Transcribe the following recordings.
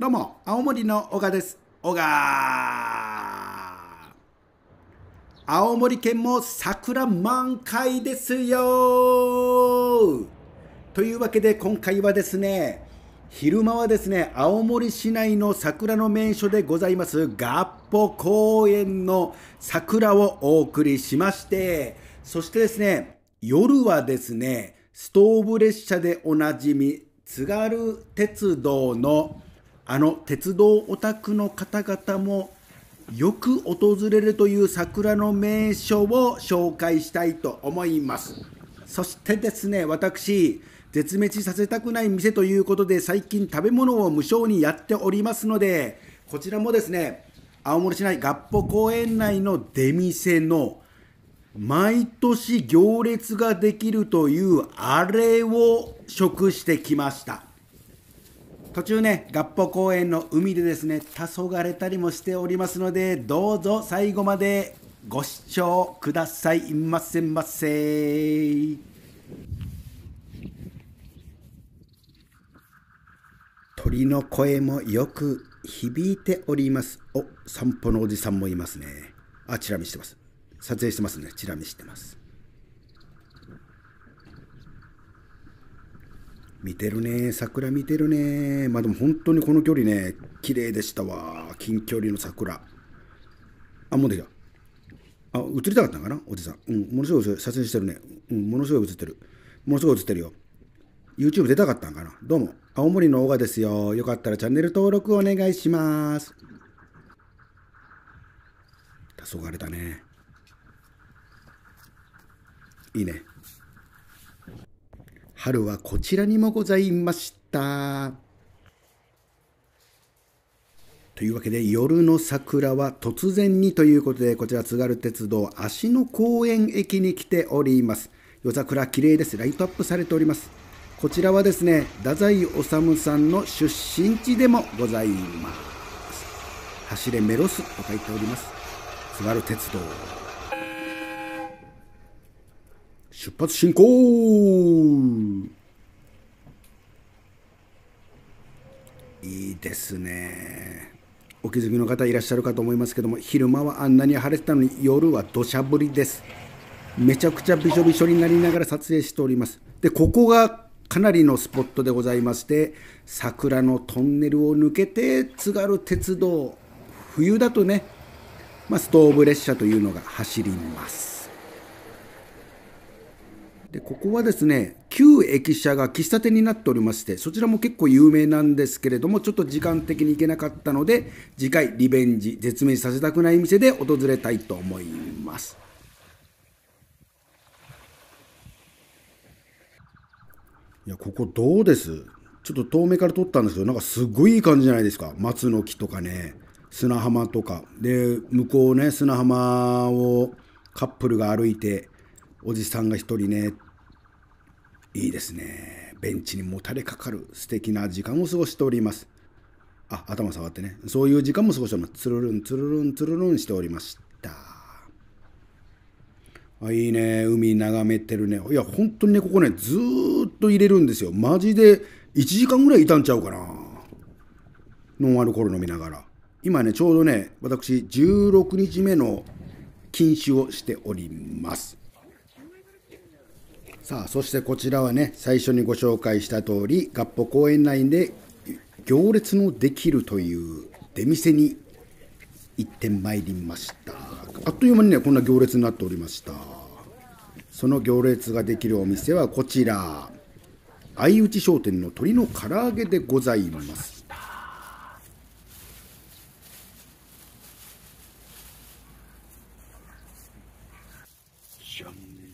どうも、青森の小賀です。小賀青森県も桜満開ですよというわけで今回はですね、昼間はですね、青森市内の桜の名所でございます、合歩公園の桜をお送りしまして、そしてですね、夜はですね、ストーブ列車でおなじみ、津軽鉄道のあの鉄道オタクの方々もよく訪れるという桜の名所を紹介したいと思いますそしてですね私絶滅させたくない店ということで最近食べ物を無償にやっておりますのでこちらもですね青森市内合歩公園内の出店の毎年行列ができるというあれを食してきました途中ね、合浦公園の海でですね、黄昏たりもしておりますので、どうぞ最後までご視聴くださいませませ。鳥の声もよく響いております。お、散歩のおじさんもいますね。あ、チラ見してます。撮影してますね。チラ見してます。見てるね桜見てるねまあでも本当にこの距離ね綺麗でしたわ近距離の桜あもうできたあ映りたかったんかなおじさんうんものすごい撮影してるねうんものすごい映ってるものすごい映ってるよ YouTube 出たかったんかなどうも青森のオガですよよかったらチャンネル登録お願いします黄昏だねいいね春はこちらにもございました。というわけで夜の桜は突然にということでこちら津軽鉄道芦野公園駅に来ております。夜桜綺麗です。ライトアップされております。こちらはですね、太宰治さんの出身地でもございます。走れメロスと書いております。津軽鉄道。出発進行いいですねお気づきの方いらっしゃるかと思いますけども昼間はあんなに晴れてたのに夜は土砂降りですめちゃくちゃびしょびしょになりながら撮影しておりますでここがかなりのスポットでございまして桜のトンネルを抜けて津軽鉄道冬だとね、まあ、ストーブ列車というのが走りますでここはですね旧駅舎が喫茶店になっておりましてそちらも結構有名なんですけれどもちょっと時間的に行けなかったので次回リベンジ絶命させたくない店で訪れたいと思いますいやここどうですちょっと遠目から撮ったんですけどなんかすごいいい感じじゃないですか松の木とかね砂浜とかで向こうね砂浜をカップルが歩いておじさんが一人ねいいですねベンチにもたれかかる素敵な時間を過ごしておりますあ頭触ってねそういう時間も過ごしておりますつるるんつるるんつるるんしておりましたあいいね海眺めてるねいや本当にねここねずっと入れるんですよマジで1時間ぐらいいたんちゃうかなノンアルコール飲みながら今ねちょうどね私16日目の禁酒をしておりますさあそしてこちらはね最初にご紹介した通り合浦公園内で行列のできるという出店に行ってまいりましたあっという間にねこんな行列になっておりましたその行列ができるお店はこちら相内商店の鶏の唐揚げでございますジャン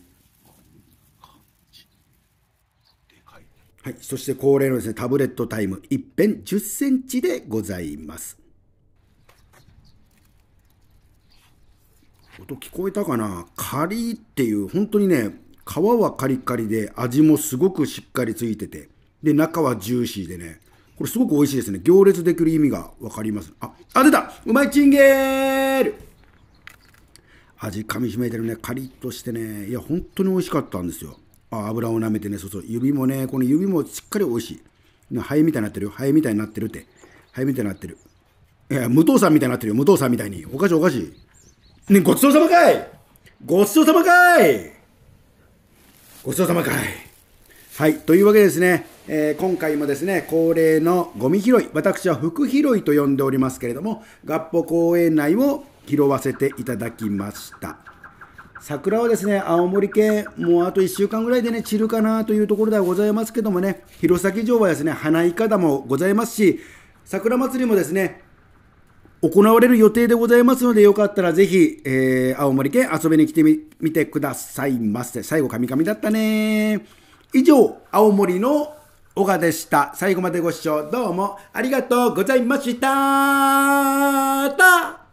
はい、そして恒例のですね、タブレットタイム、一辺10センチでございます。音聞こえたかなカリっていう、本当にね、皮はカリカリで味もすごくしっかりついてて、で、中はジューシーでね、これすごく美味しいですね。行列できる意味がわかります。あ、あ、出たうまいチンゲール味噛みしめてるね、カリッとしてね、いや、本当に美味しかったんですよ。油を舐めてね、そうそう、指もね、この指もしっかり美味しい。ハエみたいになってるよ。ハエみたいになってるって。ハエみたいになってる。いや、武藤さんみたいになってるよ。武藤さんみたいに。おかしいおかしい。ね、ごちそうさまかいごちそうさまかいごちそうさまかい。はい、というわけですね、えー、今回もですね、恒例のゴミ拾い、私は福拾いと呼んでおりますけれども、合歩公園内を拾わせていただきました。桜はですね、青森県、もうあと1週間ぐらいでね、散るかなというところではございますけどもね、弘前城はですね、花いかだもございますし、桜祭りもですね、行われる予定でございますので、よかったらぜひ、えー、青森県遊びに来てみてくださいませ。最後、カミカミだったね。以上、青森の小川でした。最後までご視聴どうもありがとうございました。